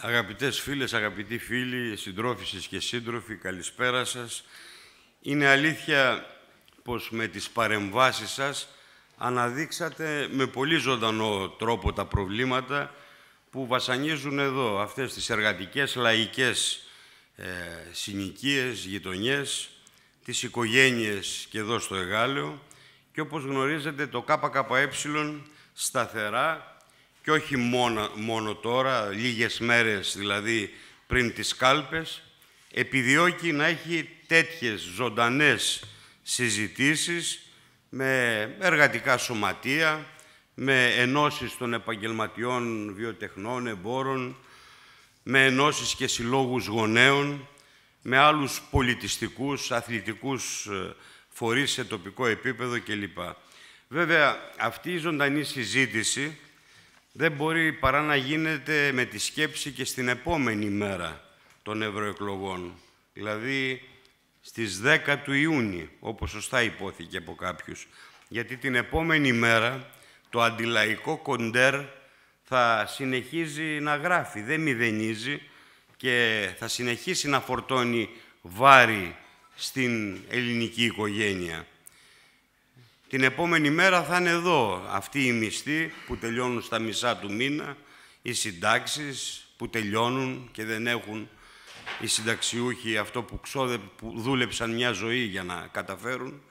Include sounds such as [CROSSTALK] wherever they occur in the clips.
Αγαπητές φίλες, αγαπητοί φίλοι, συντρόφισσες και σύντροφοι, καλησπέρα σας. Είναι αλήθεια πως με τις παρεμβάσεις σας αναδείξατε με πολύ ζωντανό τρόπο τα προβλήματα που βασανίζουν εδώ αυτές τις εργατικές λαϊκές ε, συνοικίες, γειτονιές, τις οικογένειες και εδώ στο Εγάλεο και όπως γνωρίζετε το ΚΚΕ σταθερά και όχι μόνο, μόνο τώρα, λίγες μέρες δηλαδή πριν τις κάλπες, επιδιώκει να έχει τέτοιες ζωντανές συζητήσεις με εργατικά σωματεία, με ενώσεις των επαγγελματιών βιοτεχνών, εμπόρων, με ενώσεις και συλλόγους γονέων, με άλλους πολιτιστικούς, αθλητικούς ε, φορείς σε τοπικό επίπεδο κλπ. Βέβαια, αυτή η ζωντανή συζήτηση δεν μπορεί παρά να γίνεται με τη σκέψη και στην επόμενη μέρα των ευρωεκλογών, δηλαδή στις 10 του Ιούνιου, όπως σωστά υπόθηκε από κάποιους, γιατί την επόμενη μέρα το αντιλαϊκό κοντέρ θα συνεχίζει να γράφει, δεν μηδενίζει και θα συνεχίσει να φορτώνει βάρη στην ελληνική οικογένεια. Την επόμενη μέρα θα είναι εδώ αυτοί οι μισθοί που τελειώνουν στα μισά του μήνα, οι συντάξεις που τελειώνουν και δεν έχουν οι συνταξιούχοι αυτό που, ξόδε, που δούλεψαν μια ζωή για να καταφέρουν.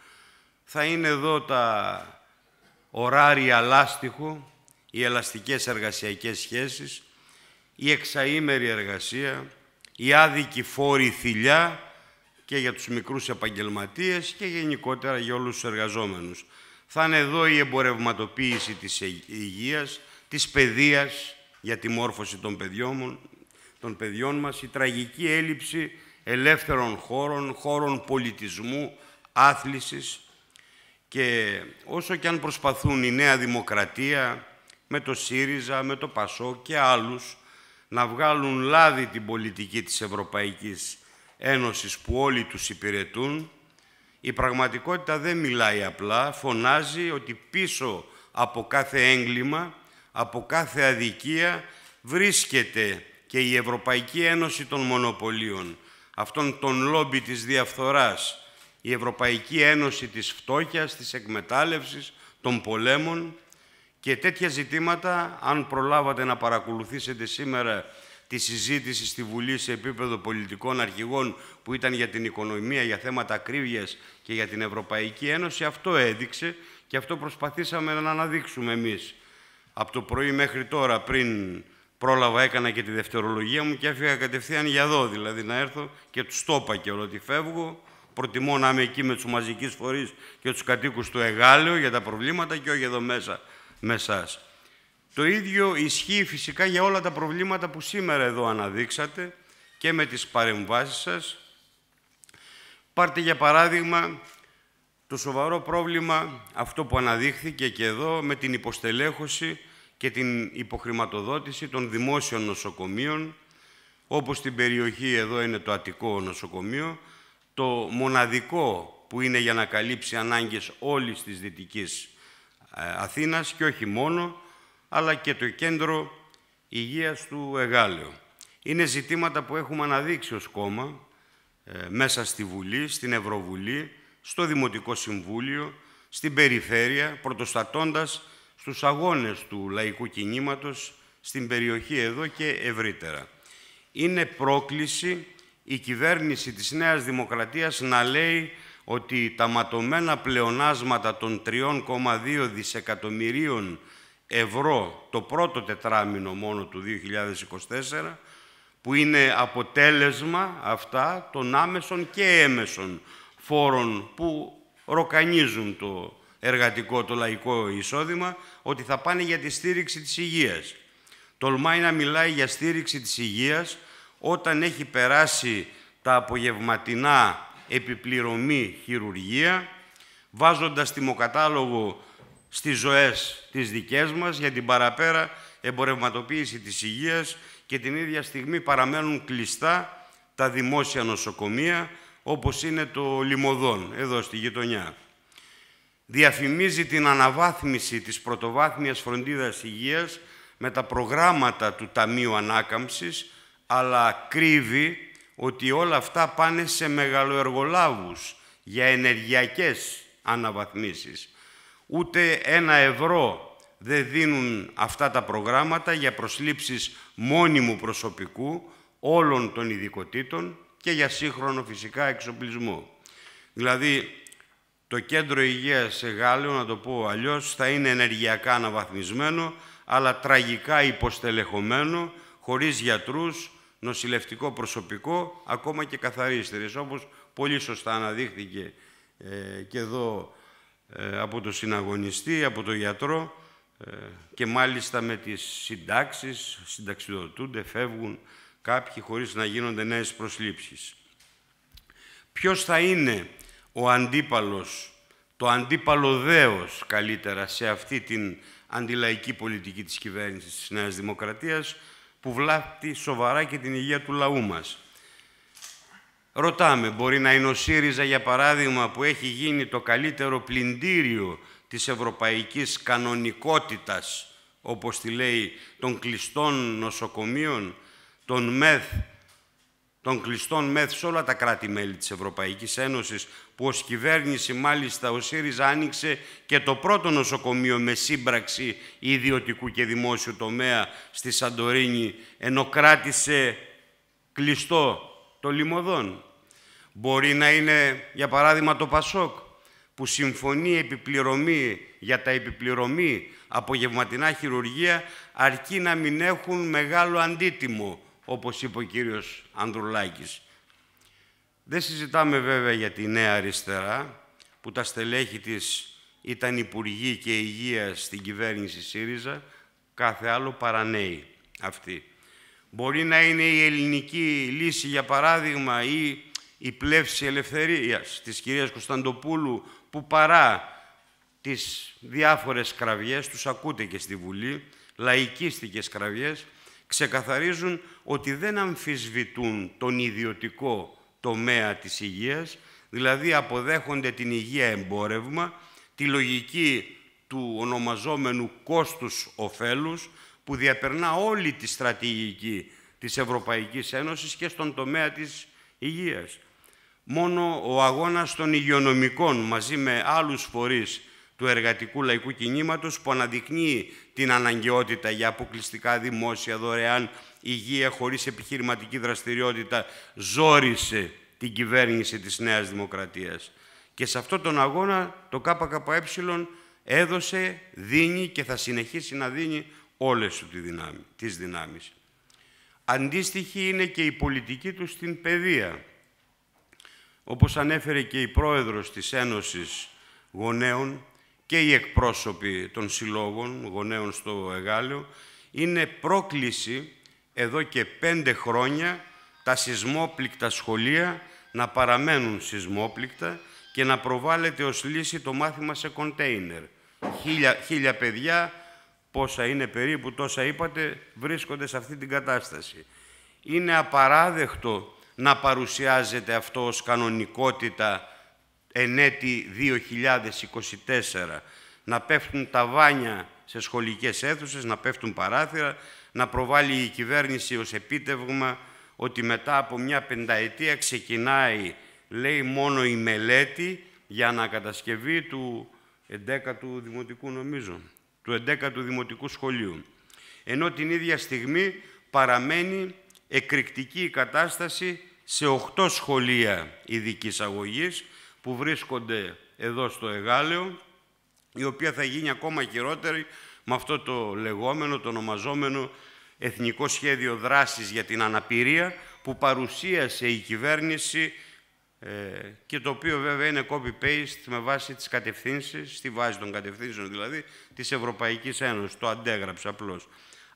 Θα είναι εδώ τα ωράρια λάστιχο, οι ελαστικές εργασιακές σχέσεις, η εξαήμερη εργασία, η άδικη φόρη θηλιά και για τους μικρούς επαγγελματίες και γενικότερα για όλους τους εργαζόμενους. Θα είναι εδώ η εμπορευματοποίηση της υγείας, της παιδείας για τη μόρφωση των παιδιών, των παιδιών μας, η τραγική έλλειψη ελεύθερων χώρων, χώρων πολιτισμού, άθλησης και όσο και αν προσπαθούν η Νέα Δημοκρατία με το ΣΥΡΙΖΑ, με το ΠΑΣΟ και άλλους να βγάλουν λάδι την πολιτική της Ευρωπαϊκής ένωσης που όλοι τους υπηρετούν, η πραγματικότητα δεν μιλάει απλά, φωνάζει ότι πίσω από κάθε έγκλημα, από κάθε αδικία, βρίσκεται και η Ευρωπαϊκή Ένωση των Μονοπωλίων, αυτόν τον λόμπι της διαφθοράς, η Ευρωπαϊκή Ένωση της φτώχειας, της εκμετάλλευσης, των πολέμων και τέτοια ζητήματα, αν προλάβατε να παρακολουθήσετε σήμερα τη συζήτηση στη Βουλή σε επίπεδο πολιτικών αρχηγών που ήταν για την οικονομία, για θέματα ακρίβειας και για την Ευρωπαϊκή Ένωση, αυτό έδειξε και αυτό προσπαθήσαμε να αναδείξουμε εμείς. Από το πρωί μέχρι τώρα, πριν πρόλαβα, έκανα και τη δευτερολογία μου και έφυγα κατευθείαν για εδώ, δηλαδή να έρθω και τους το είπα και ότι φεύγω. Προτιμώ να είμαι εκεί με τους μαζικούς φορείς και τους κατοίκους του Εγάλεω για τα προβλήματα και όχι εδώ μέσα με εσάς. Το ίδιο ισχύει φυσικά για όλα τα προβλήματα που σήμερα εδώ αναδείξατε και με τις παρεμβάσεις σας. Πάρτε για παράδειγμα το σοβαρό πρόβλημα, αυτό που αναδείχθηκε και εδώ, με την υποστελέχωση και την υποχρηματοδότηση των δημόσιων νοσοκομείων, όπως στην περιοχή εδώ είναι το Αττικό Νοσοκομείο, το μοναδικό που είναι για να καλύψει ανάγκες όλης της Δυτικής ε, Αθήνας και όχι μόνο, αλλά και το Κέντρο Υγείας του Εγάλεο. Είναι ζητήματα που έχουμε αναδείξει ως κόμμα ε, μέσα στη Βουλή, στην Ευρωβουλή, στο Δημοτικό Συμβούλιο, στην Περιφέρεια, πρωτοστατώντας στους αγώνες του λαϊκού κινήματος στην περιοχή εδώ και ευρύτερα. Είναι πρόκληση η κυβέρνηση της Νέας Δημοκρατίας να λέει ότι τα ματωμένα πλεονάσματα των 3,2 δισεκατομμυρίων ευρώ το πρώτο τετράμινο μόνο του 2024, που είναι αποτέλεσμα αυτά των άμεσων και έμεσων φόρων που ροκανίζουν το εργατικό, το λαϊκό εισόδημα, ότι θα πάνε για τη στήριξη της υγείας. Τολμάει να μιλάει για στήριξη της υγείας όταν έχει περάσει τα απογευματινά επιπληρωμή χειρουργία, βάζοντας τιμοκατάλογο στις ζωές τις δικές μας για την παραπέρα εμπορευματοποίηση της υγείας και την ίδια στιγμή παραμένουν κλειστά τα δημόσια νοσοκομεία όπως είναι το Λιμοδόν εδώ στη γειτονιά. Διαφημίζει την αναβάθμιση της πρωτοβάθμιας φροντίδας υγείας με τα προγράμματα του Ταμείου Ανάκαμψης αλλά κρύβει ότι όλα αυτά πάνε σε μεγαλοεργολάβους για ενεργειακές αναβαθμίσεις Ούτε ένα ευρώ δεν δίνουν αυτά τα προγράμματα για προσλήψεις μόνιμου προσωπικού όλων των ειδικοτήτων και για σύγχρονο φυσικά εξοπλισμό. Δηλαδή, το κέντρο υγείας σε Γάλλιο, να το πω αλλιώς, θα είναι ενεργειακά αναβαθμισμένο, αλλά τραγικά υποστελεχωμένο, χωρίς γιατρούς, νοσηλευτικό προσωπικό, ακόμα και καθαρίστερες, όπως πολύ σωστά αναδείχθηκε ε, και εδώ ε, από το συναγωνιστή, από το γιατρό ε, και μάλιστα με τις συντάξεις, συνταξιδοτούνται, φεύγουν κάποιοι χωρίς να γίνονται νέες προσλήψεις. Ποιος θα είναι ο αντίπαλος, το αντίπαλο δέος καλύτερα σε αυτή την αντιλαϊκή πολιτική της κυβέρνησης της Νέας Δημοκρατίας που βλάπτει σοβαρά και την υγεία του λαού μας. Ρωτάμε, μπορεί να είναι ο ΣΥΡΙΖΑ, για παράδειγμα, που έχει γίνει το καλύτερο πλυντήριο της ευρωπαϊκής κανονικότητας, όπως τη λέει, των κλειστών νοσοκομείων, των ΜΕΘ, των κλειστών ΜΕΘ σε όλα τα κράτη-μέλη της Ευρωπαϊκής Ένωσης, που ως κυβέρνηση μάλιστα ο ΣΥΡΙΖΑ άνοιξε και το πρώτο νοσοκομείο με σύμπραξη ιδιωτικού και δημόσιου τομέα στη Σαντορίνη, ενώ κράτησε κλειστό το Λιμωδόν. Μπορεί να είναι, για παράδειγμα, το ΠΑΣΟΚ, που συμφωνεί επιπληρωμή για τα επιπληρωμή απογευματινά χειρουργία, αρκεί να μην έχουν μεγάλο αντίτιμο, όπως είπε ο κύριος Ανδρουλάκης. Δεν συζητάμε βέβαια για τη Νέα Αριστερά, που τα στελέχη της ήταν Υπουργοί και Υγεία στην κυβέρνηση ΣΥΡΙΖΑ, κάθε άλλο παρανέει αυτή. Μπορεί να είναι η ελληνική λύση, για παράδειγμα, ή η πλεύση ελευθερίας της κυρίας Κωνσταντοπούλου που παρά τις διάφορες κραυγές, τους ακούτε και στη Βουλή, λαϊκίστικες σκραβιές, ξεκαθαρίζουν ότι δεν αμφισβητούν τον ιδιωτικό τομέα της υγείας, δηλαδή αποδέχονται την υγεία εμπόρευμα, τη λογική του ονομαζόμενου κόστους οφέλους που διαπερνά όλη τη στρατηγική της Ευρωπαϊκής Ένωσης και στον τομέα της υγείας μόνο ο αγώνας των υγειονομικών μαζί με άλλους φορείς του εργατικού λαϊκού κινήματος που αναδεικνύει την αναγκαιότητα για αποκλειστικά δημόσια δωρεάν υγεία χωρίς επιχειρηματική δραστηριότητα ζόρισε την κυβέρνηση της Νέας Δημοκρατίας. Και σε αυτόν τον αγώνα το ΚΚΕ έδωσε, δίνει και θα συνεχίσει να δίνει όλες του δυνάμει, τις δυνάμεις. Αντίστοιχη είναι και η πολιτική του στην παιδεία. Όπως ανέφερε και η πρόεδρος της Ένωσης Γονέων και οι εκπρόσωποι των συλλόγων γονέων στο Εγάλαιο, είναι πρόκληση εδώ και πέντε χρόνια τα σεισμόπληκτα σχολεία να παραμένουν σεισμόπληκτα και να προβάλλεται ως λύση το μάθημα σε κοντέινερ. Χίλια, χίλια παιδιά, πόσα είναι περίπου, τόσα είπατε, βρίσκονται σε αυτή την κατάσταση. Είναι απαράδεκτο να παρουσιάζεται αυτό ως κανονικότητα εν έτη 2024, να πέφτουν τα βάνια σε σχολικές αίθουσες, να πέφτουν παράθυρα, να προβάλλει η κυβέρνηση ως επίτευγμα ότι μετά από μια πενταετία ξεκινάει, λέει, μόνο η μελέτη για ανακατασκευή του 11ου Δημοτικού, νομίζω, του 11ου Δημοτικού Σχολείου. Ενώ την ίδια στιγμή παραμένει εκρηκτική η κατάσταση σε οχτώ σχολεία ειδικής αγωγής που βρίσκονται εδώ στο Εγάλεο, η οποία θα γίνει ακόμα χειρότερη με αυτό το λεγόμενο, το ονομαζόμενο Εθνικό Σχέδιο Δράσης για την Αναπηρία, που παρουσίασε η κυβέρνηση ε, και το οποίο βέβαια είναι copy-paste με βάση τις κατευθύνσεις, στη βάση των κατευθύνσεων δηλαδή, της Ευρωπαϊκής Ένωσης. Το αντέγραψε απλώς.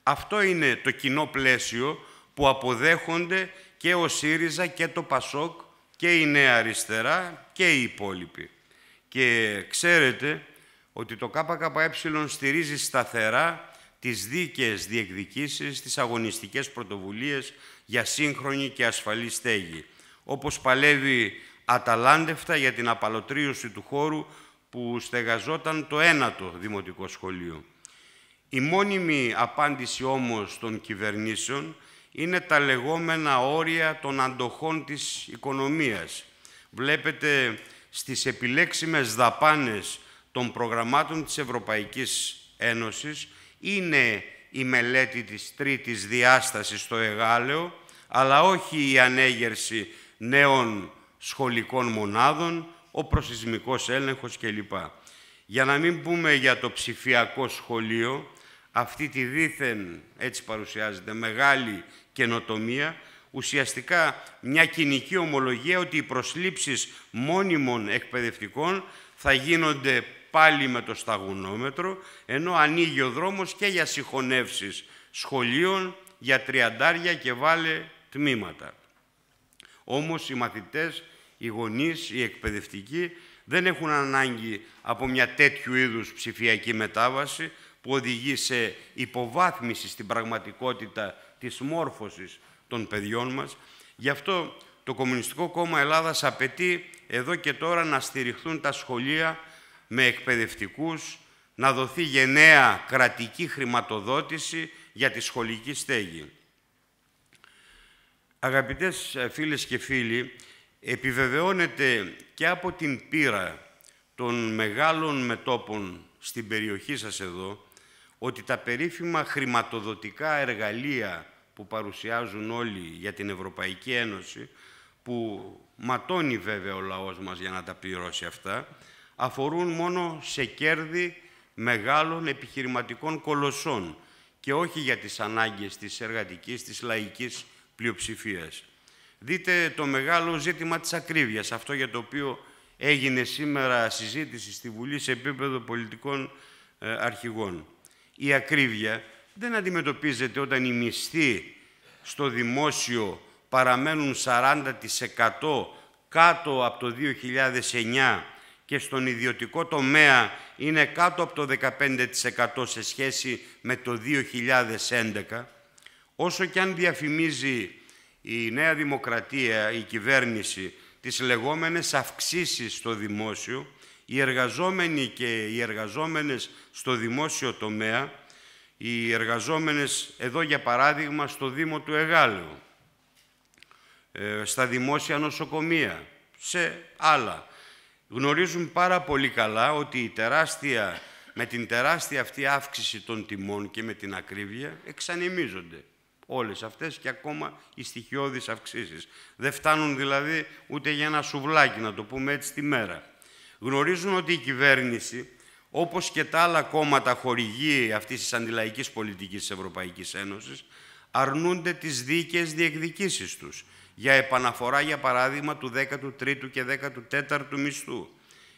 Αυτό είναι το κοινό πλαίσιο που αποδέχονται και ο ΣΥΡΙΖΑ και το ΠΑΣΟΚ και η Νέα Αριστερά και οι υπόλοιποι. Και ξέρετε ότι το ΚΚΕ στηρίζει σταθερά τις δίκαιες διεκδικήσεις, τις αγωνιστικές πρωτοβουλίες για σύγχρονη και ασφαλή στέγη, όπως παλεύει αταλάντευτα για την απαλωτρίωση του χώρου που στεγαζόταν το ένατο δημοτικό σχολείο. Η μόνιμη απάντηση όμως των κυβερνήσεων είναι τα λεγόμενα όρια των αντοχών της οικονομίας. Βλέπετε στις επιλέξιμες δαπάνες των προγραμμάτων της Ευρωπαϊκής Ένωσης είναι η μελέτη της τρίτης διάστασης στο ΕΓάλεο, αλλά όχι η ανέγερση νέων σχολικών μονάδων, ο προσυσμικός έλεγχος κλπ. Για να μην πούμε για το ψηφιακό σχολείο, αυτή τη δίθεν, έτσι παρουσιάζεται, μεγάλη καινοτομία, ουσιαστικά μια κοινική ομολογία ότι οι προσλήψεις μόνιμων εκπαιδευτικών θα γίνονται πάλι με το σταγονόμετρο, ενώ ανοίγει ο δρόμος και για συγχωνεύσεις σχολείων, για τριαντάρια και βάλε τμήματα. Όμως οι μαθητές, οι γονείς, οι εκπαιδευτικοί δεν έχουν ανάγκη από μια τέτοιου είδους ψηφιακή μετάβαση, που οδηγεί σε υποβάθμιση στην πραγματικότητα της μόρφωσης των παιδιών μας. Γι' αυτό το Κομμουνιστικό Κόμμα Ελλάδας απαιτεί εδώ και τώρα να στηριχθούν τα σχολεία με εκπαιδευτικούς, να δοθεί γενναία κρατική χρηματοδότηση για τη σχολική στέγη. Αγαπητές φίλες και φίλοι, επιβεβαιώνεται και από την πείρα των μεγάλων μετόπων στην περιοχή σας εδώ, ότι τα περίφημα χρηματοδοτικά εργαλεία που παρουσιάζουν όλοι για την Ευρωπαϊκή Ένωση, που ματώνει βέβαια ο λαός μας για να τα πληρώσει αυτά, αφορούν μόνο σε κέρδη μεγάλων επιχειρηματικών κολοσσών και όχι για τις ανάγκες της εργατικής, της λαϊκής πλειοψηφίας. Δείτε το μεγάλο ζήτημα της ακρίβειας, αυτό για το οποίο έγινε σήμερα συζήτηση στη Βουλή σε επίπεδο πολιτικών ε, αρχηγών. Η ακρίβεια δεν αντιμετωπίζεται όταν οι μισθοί στο δημόσιο παραμένουν 40% κάτω από το 2009 και στον ιδιωτικό τομέα είναι κάτω από το 15% σε σχέση με το 2011, όσο και αν διαφημίζει η Νέα Δημοκρατία, η κυβέρνηση, τις λεγόμενες αυξήσεις στο δημόσιο, οι εργαζόμενοι και οι εργαζόμενες στο δημόσιο τομέα, οι εργαζόμενες εδώ για παράδειγμα στο Δήμο του Εγάλεου, ε, στα δημόσια νοσοκομεία, σε άλλα. Γνωρίζουν πάρα πολύ καλά ότι η τεράστια, με την τεράστια αυτή αύξηση των τιμών και με την ακρίβεια εξανεμίζονται όλες αυτές και ακόμα οι στοιχειώδεις αυξήσεις. Δεν φτάνουν δηλαδή ούτε για ένα σουβλάκι, να το πούμε έτσι, τη μέρα γνωρίζουν ότι η κυβέρνηση, όπως και τα άλλα κόμματα χορηγοί αυτής της αντιλαϊκής πολιτικής της Ευρωπαϊκής Ένωσης, αρνούνται τις δίκαιες διεκδικήσεις τους για επαναφορά, για παράδειγμα, του 13ου και 14ου μισθού,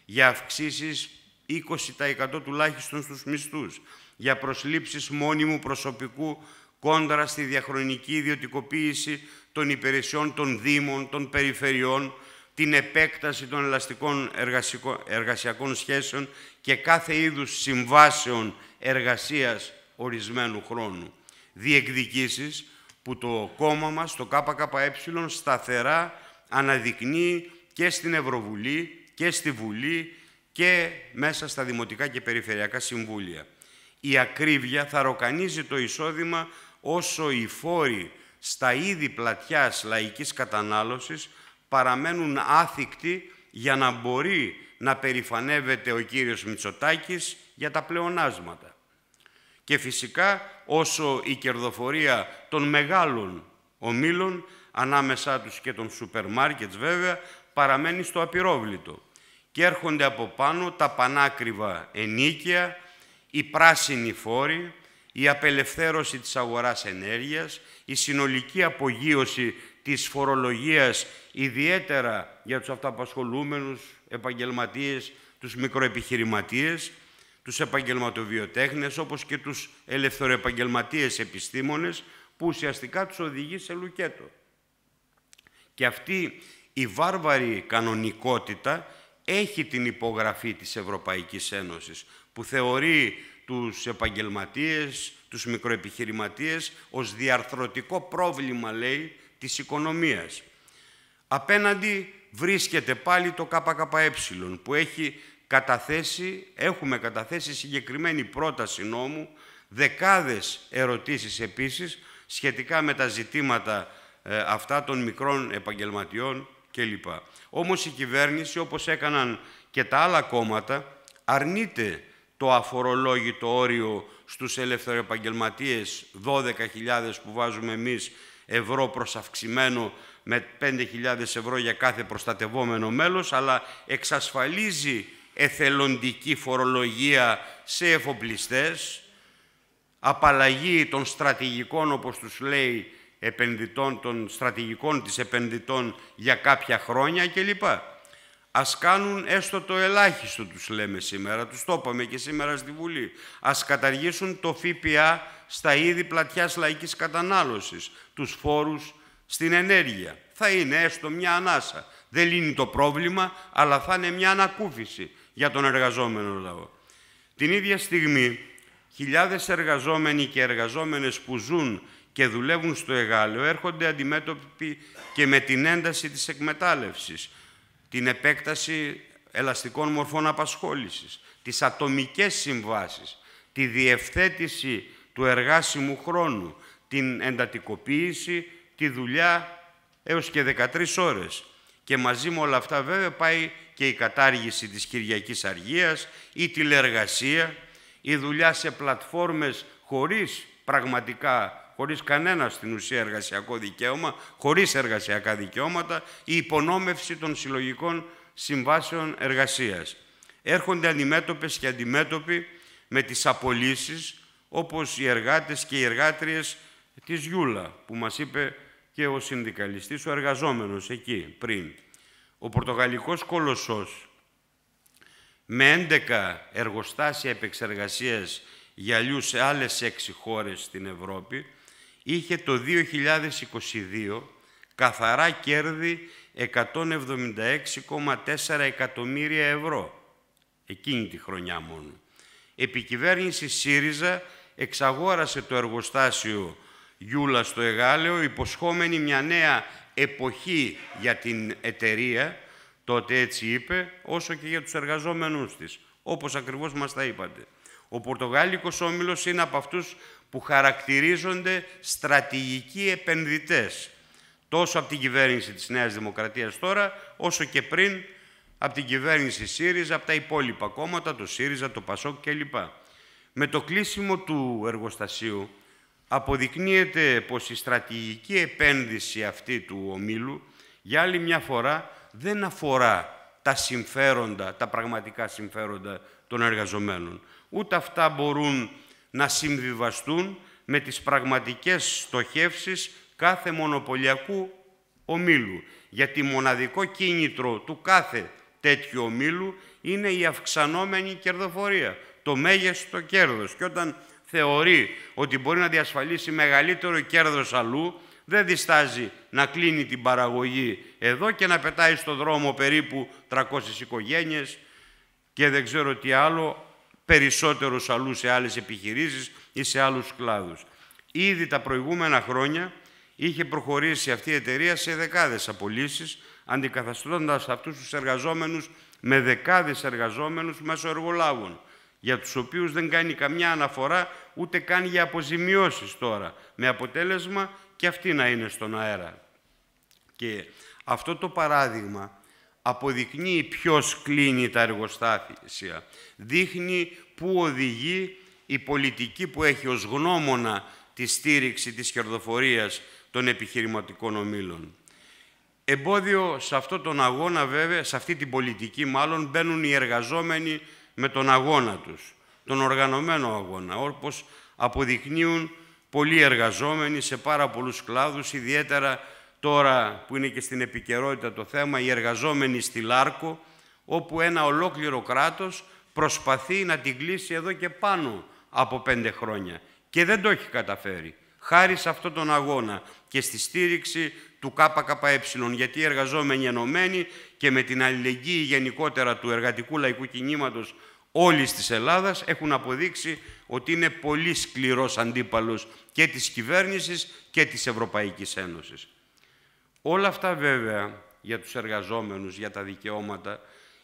για αυξήσεις 20% τουλάχιστον στους μισθούς, για προσλήψεις μόνιμου προσωπικού κόντρα στη διαχρονική ιδιωτικοποίηση των υπηρεσιών των Δήμων, των Περιφερειών, την επέκταση των ελαστικών εργασιακών σχέσεων και κάθε είδους συμβάσεων εργασίας ορισμένου χρόνου. Διεκδικήσεις που το κόμμα μας, το ΚΚΕ, σταθερά αναδεικνύει και στην Ευρωβουλή και στη Βουλή και μέσα στα Δημοτικά και Περιφερειακά Συμβούλια. Η ακρίβεια θα ροκανίζει το εισόδημα όσο οι φόροι στα είδη πλατιάς λαϊκής κατανάλωσης παραμένουν άθικτοι για να μπορεί να περηφανεύεται ο κύριος Μητσοτάκης για τα πλεονάσματα. Και φυσικά όσο η κερδοφορία των μεγάλων ομίλων, ανάμεσά τους και των σούπερ μάρκετς βέβαια, παραμένει στο απειρόβλητο. Και έρχονται από πάνω τα πανάκριβα ενίκια, οι πράσινοι φόροι, η απελευθέρωση της αγοράς ενέργειας, η συνολική απογείωση της φορολογίας, ιδιαίτερα για τους αυταπασχολούμενους επαγγελματίες, τους μικροεπιχειρηματίες, τους επαγγελματοβιοτέχνες, όπως και τους ελευθεροεπαγγελματίες επιστήμονες, που ουσιαστικά τους οδηγεί σε λουκέτο. Και αυτή η βάρβαρη κανονικότητα έχει την υπογραφή της Ευρωπαϊκής Ένωσης, που θεωρεί τους επαγγελματίες, τους μικροεπιχειρηματίες ως διαρθρωτικό πρόβλημα, λέει, της οικονομίας. Απέναντι βρίσκεται πάλι το ΚΚΕ που έχει καταθέσει, έχουμε καταθέσει συγκεκριμένη πρόταση νόμου, δεκάδες ερωτήσεις επίσης σχετικά με τα ζητήματα ε, αυτά των μικρών επαγγελματιών κλπ. Όμως η κυβέρνηση, όπως έκαναν και τα άλλα κόμματα, αρνείται το αφορολόγητο όριο στους επαγγελματίε 12.000 που βάζουμε εμείς ευρώ προς αυξημένο με 5.000 ευρώ για κάθε προστατευόμενο μέλος, αλλά εξασφαλίζει εθελοντική φορολογία σε εφοπλιστές, απαλλαγή των στρατηγικών, όπως τους λέει, επενδυτών, των στρατηγικών της επενδυτών για κάποια χρόνια κλπ. Ας κάνουν έστω το ελάχιστο, τους λέμε σήμερα, τους το είπαμε και σήμερα στη Βουλή. Ας καταργήσουν το ΦΠΑ στα είδη πλατιάς λαϊκής κατανάλωσης, τους φόρους στην ενέργεια. Θα είναι έστω μια ανάσα. Δεν λύνει το πρόβλημα, αλλά θα είναι μια ανακούφιση για τον εργαζόμενο λαό. Την ίδια στιγμή, χιλιάδες εργαζόμενοι και εργαζόμενες που ζουν και δουλεύουν στο ΕΓΑΛΕΟ έρχονται αντιμέτωποι και με την ένταση της εκμετάλλευσης την επέκταση ελαστικών μορφών απασχόλησης, τις ατομικές συμβάσεις, τη διευθέτηση του εργάσιμου χρόνου, την εντατικοποίηση, τη δουλειά έως και 13 ώρες. Και μαζί με όλα αυτά βέβαια πάει και η κατάργηση της Κυριακής Αργίας, η τηλεργασία, η δουλειά σε πλατφόρμες χωρίς πραγματικά χωρίς κανένα στην ουσία εργασιακό δικαίωμα, χωρίς εργασιακά δικαιώματα, η υπονόμευση των συλλογικών συμβάσεων εργασίας. Έρχονται αντιμέτωπες και αντιμέτωποι με τις απολύσεις, όπως οι εργάτες και οι εργάτριες της Γιούλα, που μας είπε και ο συνδικαλιστής, ο εργαζόμενος εκεί πριν. Ο Πορτογαλικός Κολοσσός, με 11 εργοστάσια επεξεργασίας γυαλιού σε άλλες 6 χώρες στην Ευρώπη, είχε το 2022 καθαρά κέρδη 176,4 εκατομμύρια ευρώ. Εκείνη τη χρονιά μόνο. Επικυβέρνηση ΣΥΡΙΖΑ εξαγόρασε το εργοστάσιο Γιούλα στο Εγάλεο, υποσχόμενη μια νέα εποχή για την εταιρεία, τότε έτσι είπε, όσο και για τους εργαζόμενούς της, όπως ακριβώς μας τα είπατε. Ο Πορτογάλικος Όμιλος είναι από αυτούς που χαρακτηρίζονται στρατηγικοί επενδυτές τόσο από την κυβέρνηση της Νέας Δημοκρατίας τώρα, όσο και πριν από την κυβέρνηση ΣΥΡΙΖΑ, από τα υπόλοιπα κόμματα, το ΣΥΡΙΖΑ, το ΠΑΣΟΚ κλπ. Με το κλείσιμο του εργοστασίου αποδεικνύεται πως η στρατηγική επένδυση αυτή του ομίλου για άλλη μια φορά δεν αφορά τα συμφέροντα, τα πραγματικά συμφέροντα των εργαζομένων. Ούτε αυτά μπορούν να συμβιβαστούν με τις πραγματικές στοχεύσεις κάθε μονοπωλιακού ομίλου, γιατί μοναδικό κίνητρο του κάθε τέτοιου ομίλου είναι η αυξανόμενη κερδοφορία, το μέγεστο κέρδος. Και όταν θεωρεί ότι μπορεί να διασφαλίσει μεγαλύτερο κέρδος αλλού, δεν διστάζει να κλείνει την παραγωγή εδώ και να πετάει στον δρόμο περίπου 300 οικογένειες και δεν ξέρω τι άλλο, περισσότερους αλλούς σε άλλες επιχειρήσεις ή σε άλλους κλάδους. Ήδη τα προηγούμενα χρόνια είχε προχωρήσει αυτή η εταιρεία σε δεκάδες απολύσεις, αντικαθιστώντας αυτούς τους εργαζόμενους με δεκάδες εργαζόμενους μέσω εργολάβων, για τους οποίους δεν κάνει καμιά αναφορά ούτε καν για αποζημιώσεις τώρα, με αποτέλεσμα και αυτή να είναι στον αέρα. Και αυτό το παράδειγμα αποδεικνύει ποιος κλείνει τα εργοστάσια, δείχνει πού οδηγεί η πολιτική που έχει ως γνώμονα τη στήριξη της κερδοφορίας των επιχειρηματικών ομίλων. Εμπόδιο σε αυτόν τον αγώνα βέβαια, σε αυτή την πολιτική μάλλον, μπαίνουν οι εργαζόμενοι με τον αγώνα τους, τον οργανωμένο αγώνα, όπως αποδεικνύουν πολλοί εργαζόμενοι σε πάρα πολλούς κλάδους, ιδιαίτερα τώρα που είναι και στην επικαιρότητα το θέμα, οι εργαζόμενοι στη Λάρκο, όπου ένα ολόκληρο κράτος προσπαθεί να την κλείσει εδώ και πάνω από πέντε χρόνια και δεν το έχει καταφέρει. Χάρη σε αυτόν τον αγώνα και στη στήριξη του ΚΚΕ, γιατί οι εργαζόμενοι ενωμένοι και με την αλληλεγγύη γενικότερα του εργατικού λαϊκού κινήματος όλης της Ελλάδας έχουν αποδείξει ότι είναι πολύ σκληρός αντίπαλος και της κυβέρνησης και της Ευρωπαϊκής Ένωσης. Όλα αυτά βέβαια για τους εργαζόμενους, για τα δικαιώματα,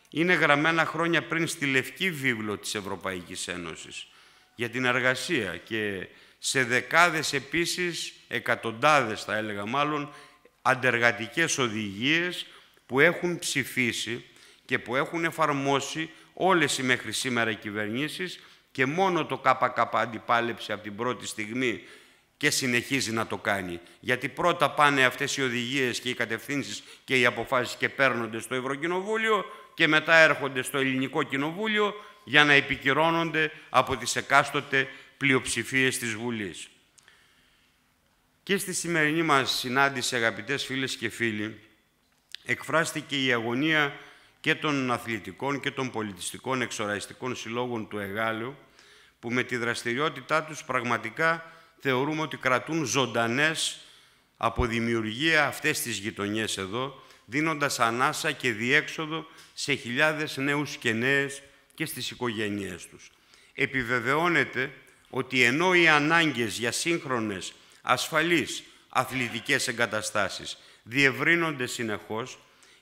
είναι γραμμένα χρόνια πριν στη Λευκή Βίβλο της Ευρωπαϊκής Ένωσης για την εργασία και σε δεκάδες επίσης, εκατοντάδες θα έλεγα μάλλον, αντεργατικές οδηγίες που έχουν ψηφίσει και που έχουν εφαρμόσει όλες οι μέχρι σήμερα κυβερνήσεις και μόνο το ΚΚΑ αντιπάλεψε από την πρώτη στιγμή και συνεχίζει να το κάνει. Γιατί πρώτα πάνε αυτές οι οδηγίες και οι κατευθύνσεις και οι αποφάσεις και παίρνονται στο Ευρωκοινοβούλιο και μετά έρχονται στο Ελληνικό Κοινοβούλιο για να επικυρώνονται από τις εκάστοτε πλειοψηφίες της Βουλής. Και στη σημερινή μας συνάντηση, αγαπητές φίλες και φίλοι, εκφράστηκε η αγωνία και των αθλητικών και των πολιτιστικών εξοραϊστικών συλλόγων του ΕΓΑΛΕΟ, που με τη δραστηριότητά τους πραγματικά θεωρούμε ότι κρατούν ζωντανές από δημιουργία αυτές τις γειτονιές εδώ, δίνοντας ανάσα και διέξοδο σε χιλιάδες νέους και νέες και στις οικογένειές τους. Επιβεβαιώνεται ότι ενώ οι ανάγκες για σύγχρονες, ασφαλείς, αθλητικές εγκαταστάσεις διευρύνονται συνεχώς,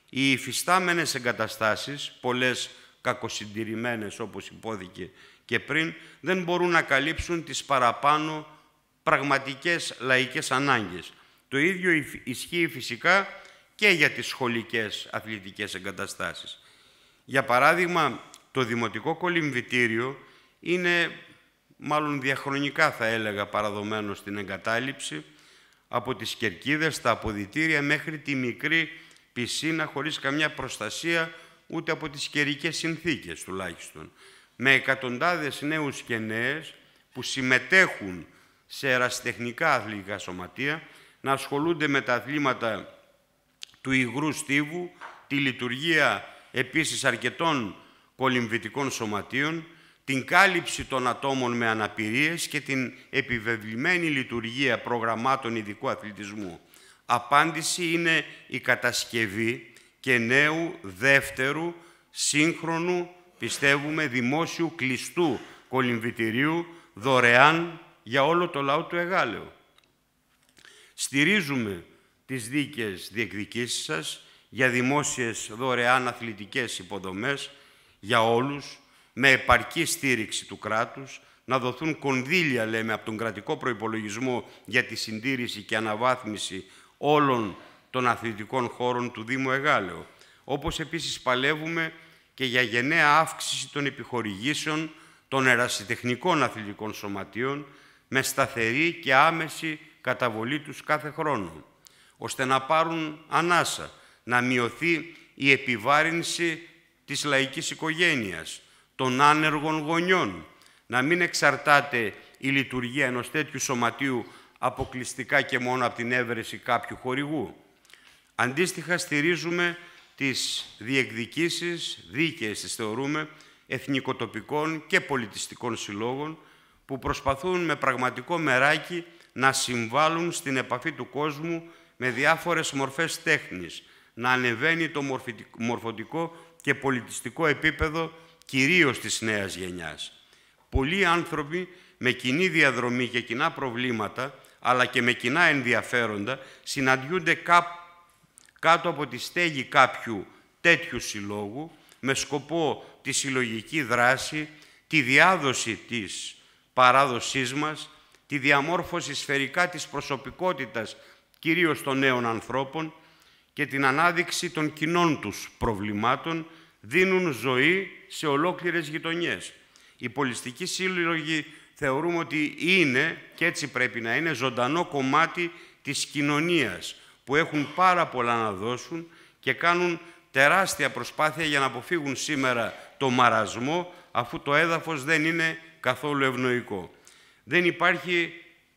οι υφιστάμενες εγκαταστάσεις, πολλές κακοσυντηρημένες όπως υπόθηκε και πριν, δεν μπορούν να καλύψουν τις παραπάνω πραγματικές λαϊκές ανάγκες. Το ίδιο ισχύει φυσικά και για τις σχολικές αθλητικές εγκαταστάσεις. Για παράδειγμα, το Δημοτικό Κολυμβητήριο είναι μάλλον διαχρονικά θα έλεγα παραδομένο στην εγκατάλειψη από τις κερκίδες, τα αποδητήρια μέχρι τη μικρή πισίνα χωρίς καμιά προστασία ούτε από τις καιρικές συνθήκες τουλάχιστον. Με εκατοντάδες νέους και νέες που συμμετέχουν σε ερασιτεχνικά αθλητικά σωματεία, να ασχολούνται με τα αθλήματα του υγρού στίβου, τη λειτουργία επίσης αρκετών κολυμβητικών σωματείων, την κάλυψη των ατόμων με αναπηρίες και την επιβεβλημένη λειτουργία προγραμμάτων ειδικού αθλητισμού. Απάντηση είναι η κατασκευή και νέου δεύτερου σύγχρονου, πιστεύουμε, δημόσιου κλειστού κολυμβητηρίου δωρεάν για όλο το λαό του Εγάλεου. Στηρίζουμε τις δίκες διεκδικήσεις σας για δημόσιες δωρεάν αθλητικές υποδομές για όλους, με επαρκή στήριξη του κράτους, να δοθούν κονδύλια, λέμε, από τον κρατικό προϋπολογισμό για τη συντήρηση και αναβάθμιση όλων των αθλητικών χώρων του Δήμου Εγάλεο. Όπως επίσης παλεύουμε και για γενναία αύξηση των επιχορηγήσεων των ερασιτεχνικών αθλητικών σωματείων, με σταθερή και άμεση καταβολή τους κάθε χρόνο, ώστε να πάρουν ανάσα, να μειωθεί η επιβάρυνση της λαϊκής οικογένειας, των άνεργων γονιών, να μην εξαρτάται η λειτουργία ενός τέτοιου σωματείου αποκλειστικά και μόνο από την έβρεση κάποιου χορηγού. Αντίστοιχα στηρίζουμε τις διεκδικήσεις, δίκαιες τις θεωρούμε, εθνικοτοπικών και πολιτιστικών συλλόγων, που προσπαθούν με πραγματικό μεράκι να συμβάλλουν στην επαφή του κόσμου με διάφορες μορφές τέχνης, να ανεβαίνει το μορφωτικό και πολιτιστικό επίπεδο κυρίως της νέας γενιάς. Πολλοί άνθρωποι με κοινή διαδρομή και κοινά προβλήματα, αλλά και με κοινά ενδιαφέροντα, συναντιούνται κάτω από τη στέγη κάποιου τέτοιου συλλόγου, με σκοπό τη συλλογική δράση, τη διάδοση της παράδοσής μας, τη διαμόρφωση σφαιρικά της προσωπικότητας κυρίως των νέων ανθρώπων και την ανάδειξη των κοινών τους προβλημάτων δίνουν ζωή σε ολόκληρες γειτονιές. Οι πολιστικοί σύλλογοι θεωρούμε ότι είναι και έτσι πρέπει να είναι ζωντανό κομμάτι της κοινωνίας που έχουν πάρα πολλά να δώσουν και κάνουν τεράστια προσπάθεια για να αποφύγουν σήμερα το μαρασμό αφού το έδαφος δεν είναι καθόλου ευνοϊκό. Δεν υπάρχει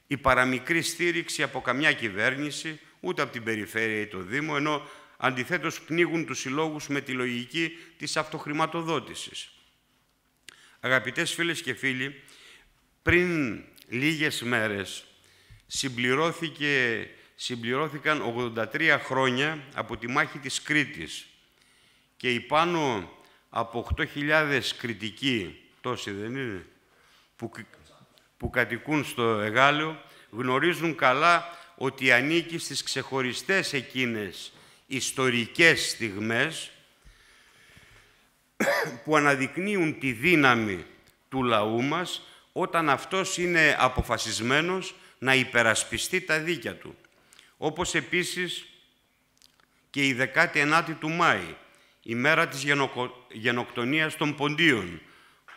η παραμικρή στήριξη από καμιά κυβέρνηση, ούτε από την περιφέρεια ή το Δήμο, ενώ αντιθέτως πνίγουν τους συλλόγους με τη λογική της αυτοχρηματοδότησης. Αγαπητές φίλες και φίλοι, πριν λίγες μέρες συμπληρώθηκε, συμπληρώθηκαν 83 χρόνια από τη μάχη της Κρήτης και οι πάνω από 8.000 κριτικοί, τόσοι δεν είναι, που, κατοικούν στο Εγάλαιο, γνωρίζουν καλά ότι ανήκει στις ξεχωριστές εκείνες ιστορικές στιγμές [COUGHS] που αναδεικνύουν τη δύναμη του λαού μας όταν αυτός είναι αποφασισμένος να υπερασπιστεί τα δίκια του. Όπως επίσης και η 19η του Μάη, η μέρα της γενοκτονίας των Ποντίων,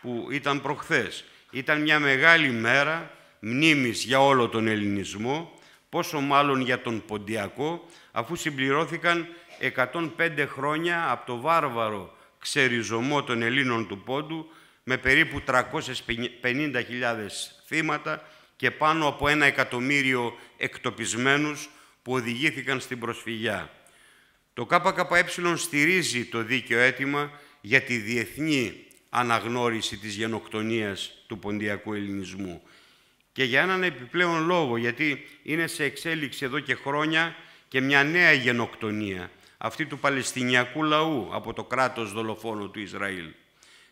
που ήταν προχθές, ήταν μια μεγάλη μέρα μνήμης για όλο τον ελληνισμό, πόσο μάλλον για τον Ποντιακό, αφού συμπληρώθηκαν 105 χρόνια από το βάρβαρο ξεριζωμό των Ελλήνων του Πόντου, με περίπου 350.000 θύματα και πάνω από ένα εκατομμύριο εκτοπισμένους που οδηγήθηκαν στην προσφυγιά. Το ΚΚΕ στηρίζει το δίκαιο αίτημα για τη διεθνή αναγνώριση της γενοκτονίας του ποντιακού ελληνισμού. Και για έναν επιπλέον λόγο, γιατί είναι σε εξέλιξη εδώ και χρόνια και μια νέα γενοκτονία, αυτή του Παλαιστινιακού λαού από το κράτος δολοφόνο του Ισραήλ.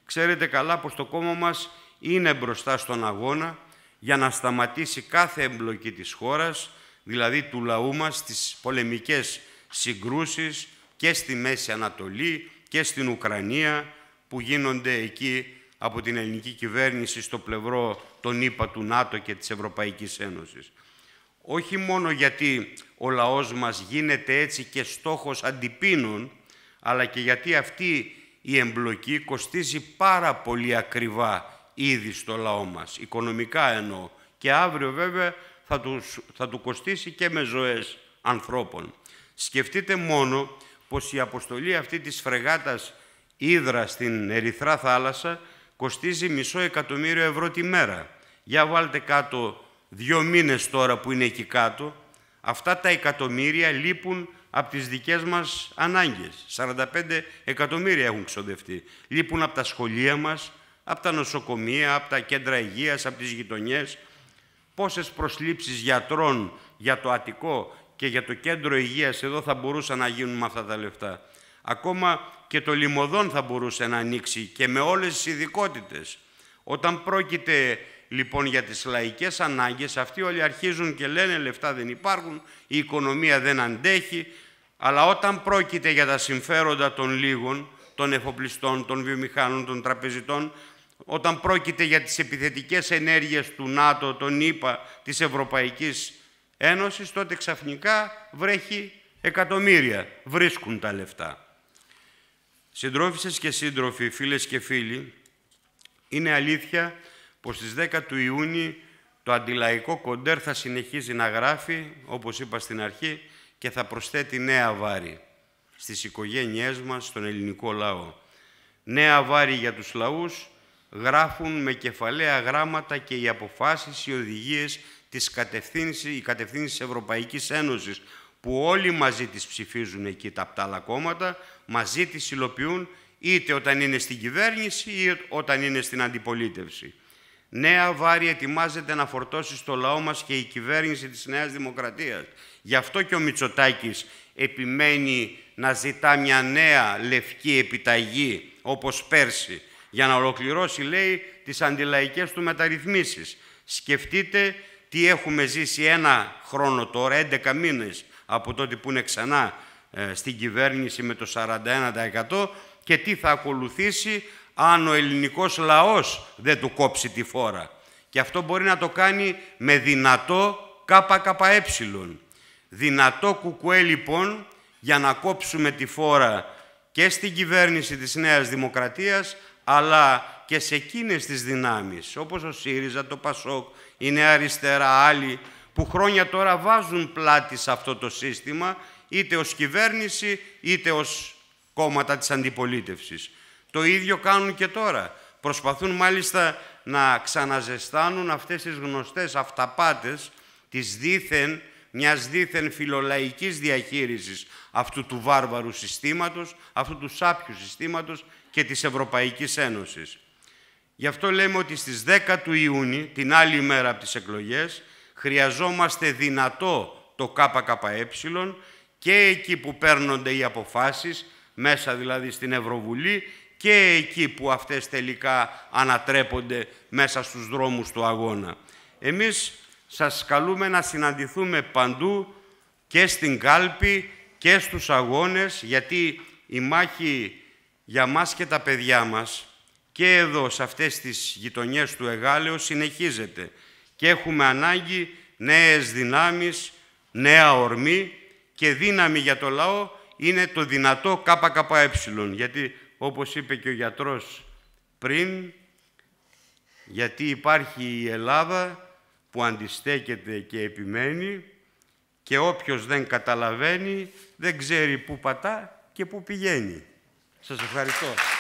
Ξέρετε καλά πως το κόμμα μας είναι μπροστά στον αγώνα για να σταματήσει κάθε εμπλοκή της χώρας, δηλαδή του λαού μας, στις πολεμικές συγκρούσεις και στη Μέση Ανατολή και στην Ουκρανία που γίνονται εκεί από την ελληνική κυβέρνηση στο πλευρό των ΗΠΑ, του ΝΑΤΟ και της Ευρωπαϊκής Ένωσης. Όχι μόνο γιατί ο λαός μας γίνεται έτσι και στόχος αντιπίνων, αλλά και γιατί αυτή η εμπλοκή κοστίζει πάρα πολύ ακριβά ήδη στο λαό μας, οικονομικά εννοώ. Και αύριο βέβαια θα, τους, θα του κοστίσει και με ζωές ανθρώπων. Σκεφτείτε μόνο πως η αποστολή αυτή της φρεγάτας ύδρα στην Ερυθρά θάλασσα κοστίζει μισό εκατομμύριο ευρώ τη μέρα. Για βάλτε κάτω δύο μήνες τώρα που είναι εκεί κάτω. Αυτά τα εκατομμύρια λείπουν από τις δικές μας ανάγκες. 45 εκατομμύρια έχουν ξοδευτεί. Λείπουν από τα σχολεία μας, από τα νοσοκομεία, από τα κέντρα υγείας, από τις γειτονιές. Πόσες προσλήψεις γιατρών για το Αττικό και για το κέντρο υγείας εδώ θα μπορούσαν να γίνουν με αυτά τα λεφτά. Ακόμα και το λιμωδόν θα μπορούσε να ανοίξει και με όλες τις ειδικότητες. Όταν πρόκειται λοιπόν για τις λαϊκές ανάγκες, αυτοί όλοι αρχίζουν και λένε λεφτά δεν υπάρχουν, η οικονομία δεν αντέχει, αλλά όταν πρόκειται για τα συμφέροντα των λίγων, των εφοπλιστών, των βιομηχάνων, των τραπεζιτών, όταν πρόκειται για τις επιθετικές ενέργειες του ΝΑΤΟ, των ΗΠΑ, της Ευρωπαϊκής Ένωσης, τότε ξαφνικά βρέχει εκατομμύρια, βρίσκουν τα λεφτά. Συντρόφισσες και σύντροφοι, φίλες και φίλοι, είναι αλήθεια πως στις 10 του Ιούνιου το αντιλαϊκό κοντέρ θα συνεχίζει να γράφει, όπως είπα στην αρχή, και θα προσθέτει νέα βάρη στις οικογένειές μας, στον ελληνικό λαό. Νέα βάρη για τους λαούς γράφουν με κεφαλαία γράμματα και οι αποφάσεις, οι οδηγίες της κατευθύνση, η κατευθύνση Ευρωπαϊκής Ένωσης που όλοι μαζί τις ψηφίζουν εκεί τα πτάλα κόμματα, μαζί τις υλοποιούν είτε όταν είναι στην κυβέρνηση είτε όταν είναι στην αντιπολίτευση. Νέα βάρη ετοιμάζεται να φορτώσει στο λαό μας και η κυβέρνηση της Νέας Δημοκρατίας. Γι' αυτό και ο Μητσοτάκης επιμένει να ζητά μια νέα λευκή επιταγή, όπως πέρσι, για να ολοκληρώσει, λέει, τις αντιλαϊκές του μεταρρυθμίσεις. Σκεφτείτε τι έχουμε ζήσει ένα χρόνο τώρα, 11 μήνες, από τότε που είναι ξανά ε, στην κυβέρνηση με το 41% και τι θα ακολουθήσει αν ο ελληνικός λαός δεν του κόψει τη φόρα. Και αυτό μπορεί να το κάνει με δυνατό ΚΚΕ. Δυνατό κουκουέ λοιπόν για να κόψουμε τη φόρα και στην κυβέρνηση της Νέας Δημοκρατίας αλλά και σε εκείνες τις δυνάμεις όπως ο ΣΥΡΙΖΑ, το ΠΑΣΟΚ, η Νέα Αριστερά, άλλοι που χρόνια τώρα βάζουν πλάτη σε αυτό το σύστημα, είτε ως κυβέρνηση, είτε ως κόμματα της αντιπολίτευσης. Το ίδιο κάνουν και τώρα. Προσπαθούν μάλιστα να ξαναζεστάνουν αυτές τις γνωστές αυταπάτες της δίθεν, μιας δίθεν φιλολαϊκής διαχείρισης αυτού του βάρβαρου συστήματος, αυτού του σάπιου συστήματος και της Ευρωπαϊκής Ένωσης. Γι' αυτό λέμε ότι στις 10 του Ιούνιου, την άλλη μέρα από τις εκλογές, χρειαζόμαστε δυνατό το ΚΚΕ και εκεί που παίρνονται οι αποφάσεις, μέσα δηλαδή στην Ευρωβουλή και εκεί που αυτές τελικά ανατρέπονται μέσα στους δρόμους του αγώνα. Εμείς σας καλούμε να συναντηθούμε παντού και στην κάλπη και στους αγώνες γιατί η μάχη για μας και τα παιδιά μας και εδώ σε αυτές τις γειτονιές του Εγάλεως συνεχίζεται και έχουμε ανάγκη νέες δυνάμεις, νέα ορμή και δύναμη για το λαό είναι το δυνατό ΚΚΕ. Γιατί όπως είπε και ο γιατρός πριν, γιατί υπάρχει η Ελλάδα που αντιστέκεται και επιμένει και όποιος δεν καταλαβαίνει δεν ξέρει πού πατά και πού πηγαίνει. Σας ευχαριστώ.